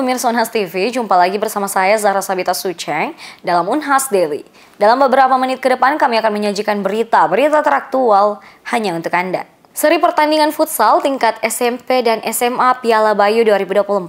pemirsa Unhas TV, jumpa lagi bersama saya Zahra Sabita Suceng dalam Unhas Daily. Dalam beberapa menit ke depan kami akan menyajikan berita-berita teraktual hanya untuk Anda. Seri pertandingan futsal tingkat SMP dan SMA Piala Bayu 2024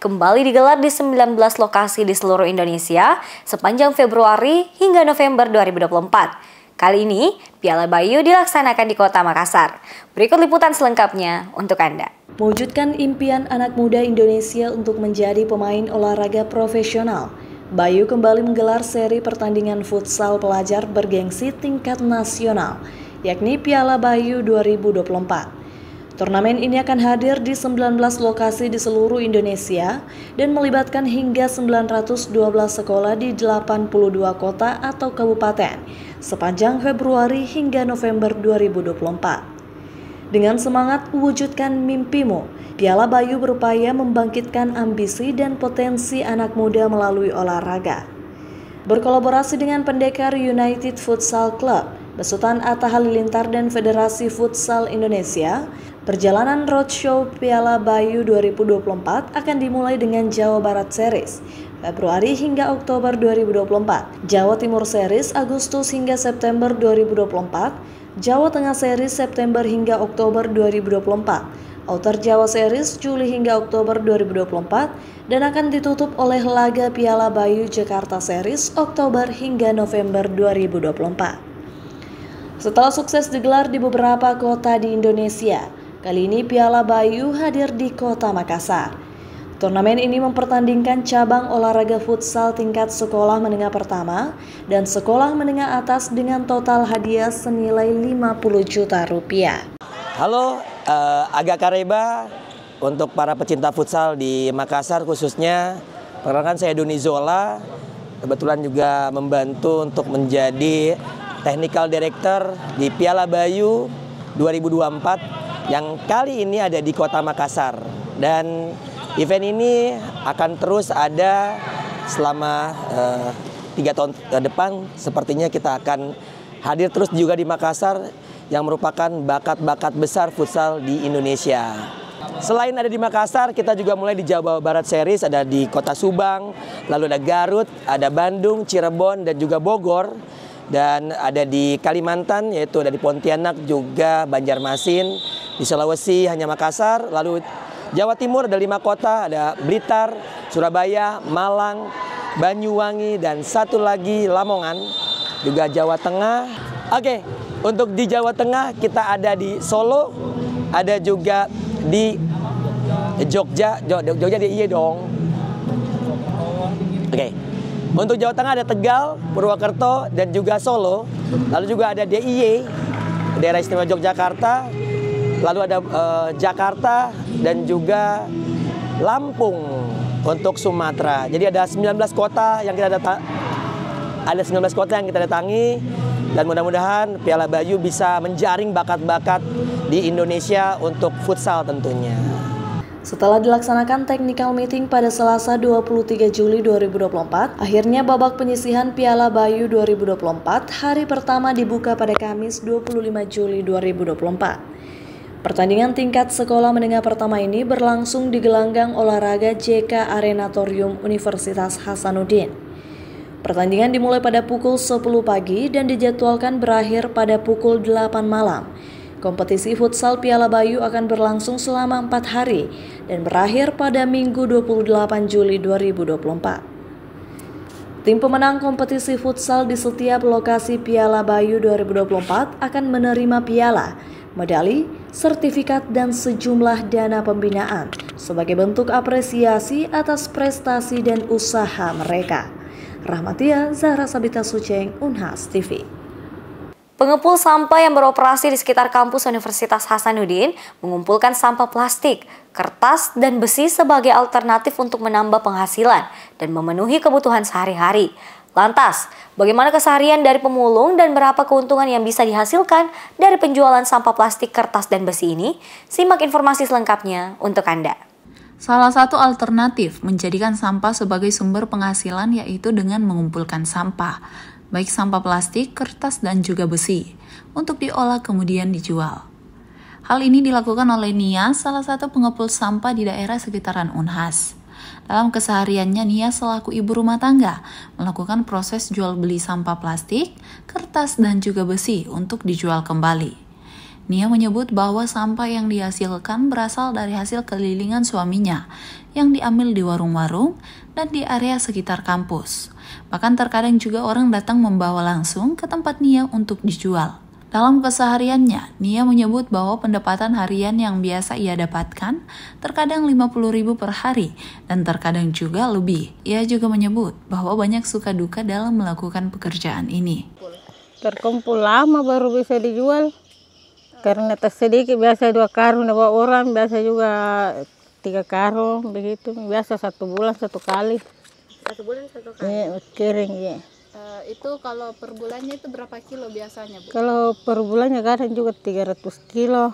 kembali digelar di 19 lokasi di seluruh Indonesia sepanjang Februari hingga November 2024. Kali ini, Piala Bayu dilaksanakan di kota Makassar. Berikut liputan selengkapnya untuk Anda. Mewujudkan impian anak muda Indonesia untuk menjadi pemain olahraga profesional, Bayu kembali menggelar seri pertandingan futsal pelajar bergengsi tingkat nasional, yakni Piala Bayu 2024. Turnamen ini akan hadir di 19 lokasi di seluruh Indonesia dan melibatkan hingga 912 sekolah di 82 kota atau kabupaten sepanjang Februari hingga November 2024. Dengan semangat wujudkan mimpimu, Piala Bayu berupaya membangkitkan ambisi dan potensi anak muda melalui olahraga. Berkolaborasi dengan pendekar United Futsal Club, besutan Atta Halilintar dan Federasi Futsal Indonesia, perjalanan roadshow Piala Bayu 2024 akan dimulai dengan Jawa Barat Series Februari hingga Oktober 2024, Jawa Timur Series Agustus hingga September 2024, Jawa Tengah Series September hingga Oktober 2024, Outer Jawa Series Juli hingga Oktober 2024, dan akan ditutup oleh laga Piala Bayu Jakarta Series Oktober hingga November 2024. Setelah sukses digelar di beberapa kota di Indonesia, kali ini Piala Bayu hadir di kota Makassar. Turnamen ini mempertandingkan cabang olahraga futsal tingkat sekolah menengah pertama dan sekolah menengah atas dengan total hadiah senilai 50 juta rupiah. Halo, uh, Aga Kareba untuk para pecinta futsal di Makassar khususnya. Perkenalkan saya Doni Zola, kebetulan juga membantu untuk menjadi Technical Director di Piala Bayu 2024 yang kali ini ada di kota Makassar. Dan Event ini akan terus ada selama uh, tiga tahun ke eh, depan. Sepertinya kita akan hadir terus juga di Makassar yang merupakan bakat-bakat besar futsal di Indonesia. Selain ada di Makassar, kita juga mulai di Jawa Barat series, ada di kota Subang, lalu ada Garut, ada Bandung, Cirebon, dan juga Bogor dan ada di Kalimantan yaitu ada di Pontianak juga Banjarmasin di Sulawesi hanya Makassar lalu Jawa Timur ada lima kota, ada Blitar, Surabaya, Malang, Banyuwangi, dan satu lagi Lamongan, juga Jawa Tengah. Oke, untuk di Jawa Tengah kita ada di Solo, ada juga di Jogja, Jogja di iya dong. Oke, untuk Jawa Tengah ada Tegal, Purwokerto, dan juga Solo. Lalu juga ada DIY, Daerah Istimewa Yogyakarta, lalu ada uh, Jakarta dan juga Lampung untuk Sumatera. Jadi ada 19 kota yang kita datang ada 19 kota yang kita datangi dan mudah-mudahan Piala Bayu bisa menjaring bakat-bakat di Indonesia untuk futsal tentunya. Setelah dilaksanakan technical meeting pada Selasa 23 Juli 2024, akhirnya babak penyisihan Piala Bayu 2024 hari pertama dibuka pada Kamis 25 Juli 2024. Pertandingan tingkat sekolah menengah pertama ini berlangsung di gelanggang olahraga JK Arenatorium Universitas Hasanuddin. Pertandingan dimulai pada pukul 10 pagi dan dijadwalkan berakhir pada pukul 8 malam. Kompetisi futsal Piala Bayu akan berlangsung selama 4 hari dan berakhir pada Minggu 28 Juli 2024. Tim pemenang kompetisi futsal di setiap lokasi Piala Bayu 2024 akan menerima piala medali, sertifikat, dan sejumlah dana pembinaan sebagai bentuk apresiasi atas prestasi dan usaha mereka. Rahmatia Zahra Sabita Suceng, Unhas TV. Pengepul sampah yang beroperasi di sekitar kampus Universitas Hasanuddin mengumpulkan sampah plastik, kertas, dan besi sebagai alternatif untuk menambah penghasilan dan memenuhi kebutuhan sehari-hari. Lantas, bagaimana keseharian dari pemulung dan berapa keuntungan yang bisa dihasilkan dari penjualan sampah plastik, kertas, dan besi ini? Simak informasi selengkapnya untuk Anda. Salah satu alternatif menjadikan sampah sebagai sumber penghasilan yaitu dengan mengumpulkan sampah, baik sampah plastik, kertas, dan juga besi, untuk diolah kemudian dijual. Hal ini dilakukan oleh Nia, salah satu pengepul sampah di daerah sekitaran Unhas. Dalam kesehariannya, Nia selaku ibu rumah tangga melakukan proses jual beli sampah plastik, kertas, dan juga besi untuk dijual kembali. Nia menyebut bahwa sampah yang dihasilkan berasal dari hasil kelilingan suaminya yang diambil di warung-warung dan di area sekitar kampus. Bahkan terkadang juga orang datang membawa langsung ke tempat Nia untuk dijual. Dalam kesehariannya, Nia menyebut bahwa pendapatan harian yang biasa ia dapatkan terkadang 50.000 per hari dan terkadang juga lebih. Ia juga menyebut bahwa banyak suka duka dalam melakukan pekerjaan ini. Terkumpul lama baru bisa dijual. Karena tersedikit biasa dua karung dua orang, biasa juga tiga karung begitu. Biasa satu bulan satu kali. Satu bulan satu kali? Iya, kering ya. Eh, itu kalau per bulannya itu berapa kilo biasanya Bu? Kalau per bulannya kadang juga 300 kilo.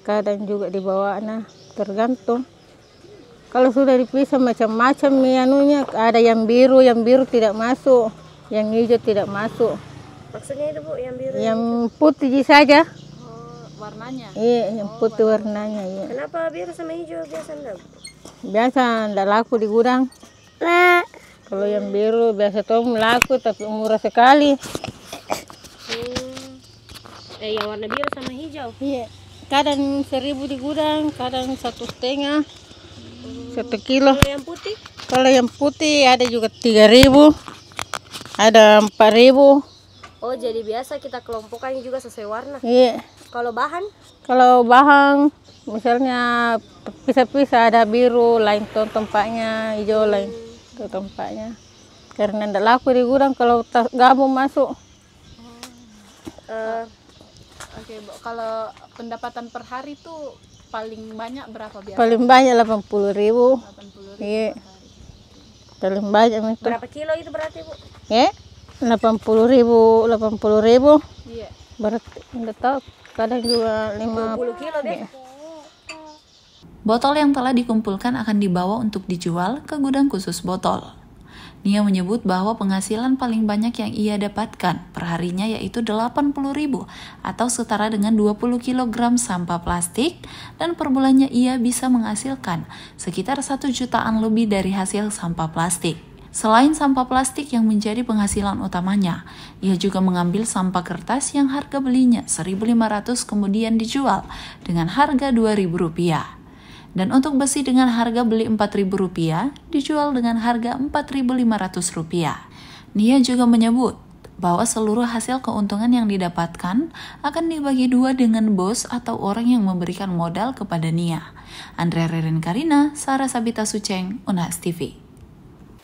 Kadang juga dibawa nah tergantung. Kalau sudah dipisah macam-macam anunya ada yang biru, yang biru tidak masuk, yang hijau tidak masuk. Maksudnya itu Bu yang biru? Yang putih saja. Oh, warnanya. Iya, yang oh, putih warnanya, warnanya iya. Kenapa biru sama hijau biasa enggak? Biasa enggak laku di gudang. Lah. Kalau yang biru biasa tuh melaku tapi murah sekali. Hmm. Eh, yang warna biru sama hijau. Iya. Kadang seribu di gudang, kadang satu setengah, hmm. satu kilo. Kalau yang putih? Kalau yang putih ada juga tiga ribu, ada empat ribu. Oh jadi biasa kita kelompokan juga sesuai warna. Iya. Kalau bahan? Kalau bahan misalnya pisah-pisah ada biru, lain tempatnya hijau, hmm. lain itu tempatnya karena tidak laku di gudang kalau gabung masuk uh, oke okay, kalau pendapatan per hari itu paling banyak berapa biasa paling banyak delapan puluh ribu iya paling banyak itu berapa kilo itu berarti bu ya delapan puluh ribu delapan puluh ribu iya berarti enggak tahu kadang juga lima puluh kilo deh ya. Botol yang telah dikumpulkan akan dibawa untuk dijual ke gudang khusus botol. Nia menyebut bahwa penghasilan paling banyak yang ia dapatkan perharinya yaitu 80 ribu atau setara dengan 20 kg sampah plastik dan per bulannya ia bisa menghasilkan sekitar 1 jutaan lebih dari hasil sampah plastik. Selain sampah plastik yang menjadi penghasilan utamanya, ia juga mengambil sampah kertas yang harga belinya 1.500 kemudian dijual dengan harga 2.000 rupiah. Dan untuk besi dengan harga beli Rp4.000 dijual dengan harga Rp4.500. Nia juga menyebut bahwa seluruh hasil keuntungan yang didapatkan akan dibagi dua dengan bos atau orang yang memberikan modal kepada Nia. Andrea Reren Karina, Sarah Sabita Suceng, Unas TV.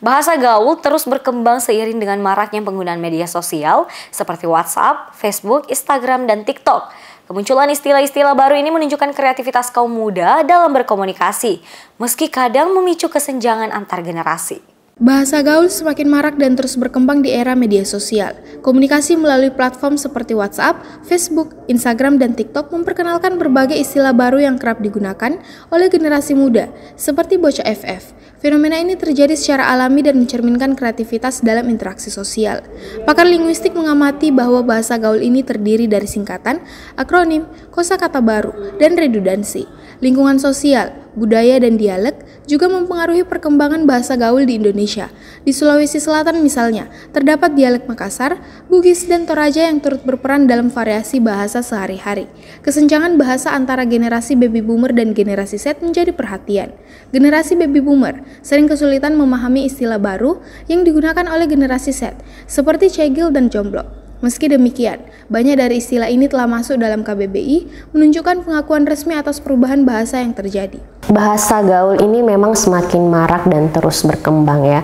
Bahasa gaul terus berkembang seiring dengan maraknya penggunaan media sosial seperti WhatsApp, Facebook, Instagram, dan TikTok. Kemunculan istilah-istilah baru ini menunjukkan kreativitas kaum muda dalam berkomunikasi, meski kadang memicu kesenjangan antar generasi. Bahasa gaul semakin marak dan terus berkembang di era media sosial. Komunikasi melalui platform seperti WhatsApp, Facebook, Instagram, dan TikTok memperkenalkan berbagai istilah baru yang kerap digunakan oleh generasi muda, seperti bocah FF. Fenomena ini terjadi secara alami dan mencerminkan kreativitas dalam interaksi sosial. Pakar linguistik mengamati bahwa bahasa gaul ini terdiri dari singkatan, akronim, kosakata baru, dan redundansi. Lingkungan sosial, budaya, dan dialek juga mempengaruhi perkembangan bahasa gaul di Indonesia. Di Sulawesi Selatan misalnya, terdapat dialek Makassar, Bugis, dan Toraja yang turut berperan dalam variasi bahasa sehari-hari. Kesenjangan bahasa antara generasi baby boomer dan generasi Z menjadi perhatian. Generasi baby boomer sering kesulitan memahami istilah baru yang digunakan oleh generasi Z, seperti cegil dan jomblo. Meski demikian, banyak dari istilah ini telah masuk dalam KBBI, menunjukkan pengakuan resmi atas perubahan bahasa yang terjadi. Bahasa gaul ini memang semakin marak dan terus berkembang ya.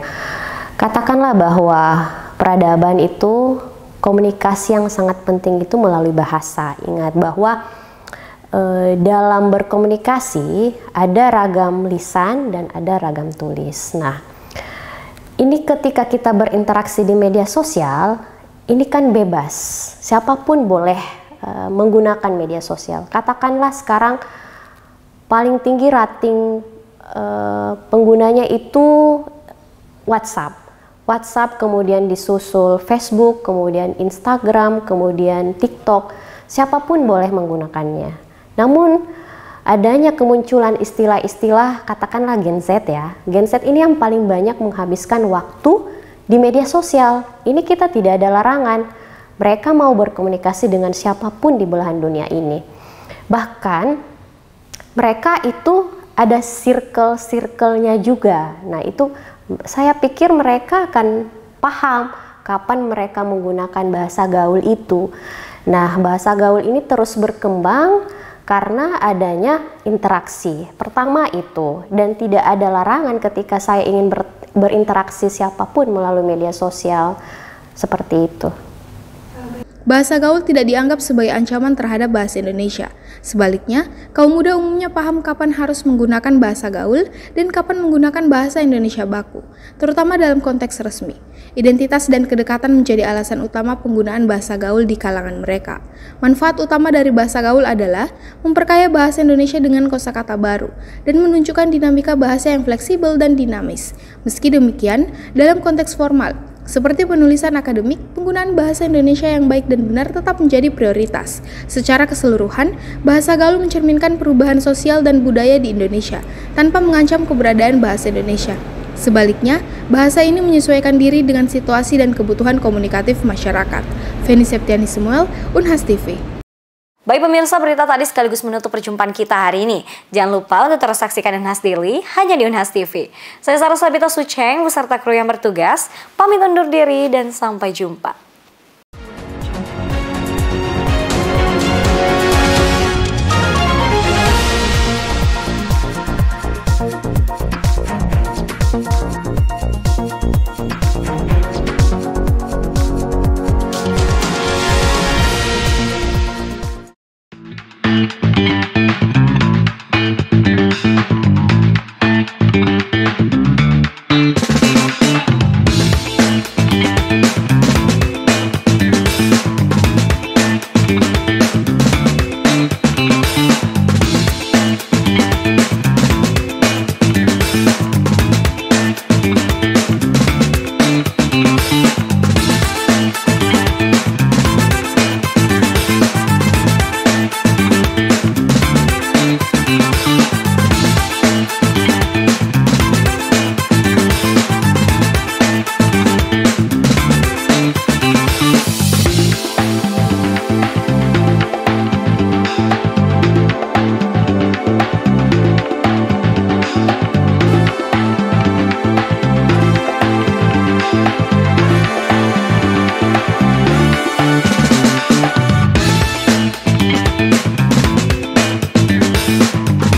Katakanlah bahwa peradaban itu komunikasi yang sangat penting itu melalui bahasa. Ingat bahwa Eh, dalam berkomunikasi ada ragam lisan dan ada ragam tulis. Nah, ini ketika kita berinteraksi di media sosial, ini kan bebas. Siapapun boleh e, menggunakan media sosial. Katakanlah sekarang paling tinggi rating e, penggunanya itu WhatsApp. WhatsApp, kemudian disusul Facebook, kemudian Instagram, kemudian TikTok. Siapapun boleh menggunakannya. Namun adanya kemunculan istilah-istilah katakanlah Gen Z ya. Gen Z ini yang paling banyak menghabiskan waktu di media sosial. Ini kita tidak ada larangan. Mereka mau berkomunikasi dengan siapapun di belahan dunia ini. Bahkan mereka itu ada circle-circle-nya juga. Nah, itu saya pikir mereka akan paham kapan mereka menggunakan bahasa gaul itu. Nah, bahasa gaul ini terus berkembang karena adanya interaksi. Pertama itu dan tidak ada larangan ketika saya ingin ber, berinteraksi siapapun melalui media sosial seperti itu. Bahasa gaul tidak dianggap sebagai ancaman terhadap bahasa Indonesia. Sebaliknya, kaum muda umumnya paham kapan harus menggunakan bahasa gaul dan kapan menggunakan bahasa Indonesia baku, terutama dalam konteks resmi. Identitas dan kedekatan menjadi alasan utama penggunaan bahasa gaul di kalangan mereka. Manfaat utama dari bahasa gaul adalah memperkaya bahasa Indonesia dengan kosakata baru dan menunjukkan dinamika bahasa yang fleksibel dan dinamis. Meski demikian, dalam konteks formal, seperti penulisan akademik, penggunaan bahasa Indonesia yang baik dan benar tetap menjadi prioritas. Secara keseluruhan, bahasa Gaul mencerminkan perubahan sosial dan budaya di Indonesia tanpa mengancam keberadaan bahasa Indonesia. Sebaliknya, bahasa ini menyesuaikan diri dengan situasi dan kebutuhan komunikatif masyarakat. Feni Septiani Samuel, Unhas TV. Baik pemirsa, berita tadi sekaligus menutup perjumpaan kita hari ini. Jangan lupa untuk terus saksikan Unhas Daily hanya di Unhas TV. Saya Sarah Sabita Suceng beserta kru yang bertugas, pamit undur diri dan sampai jumpa.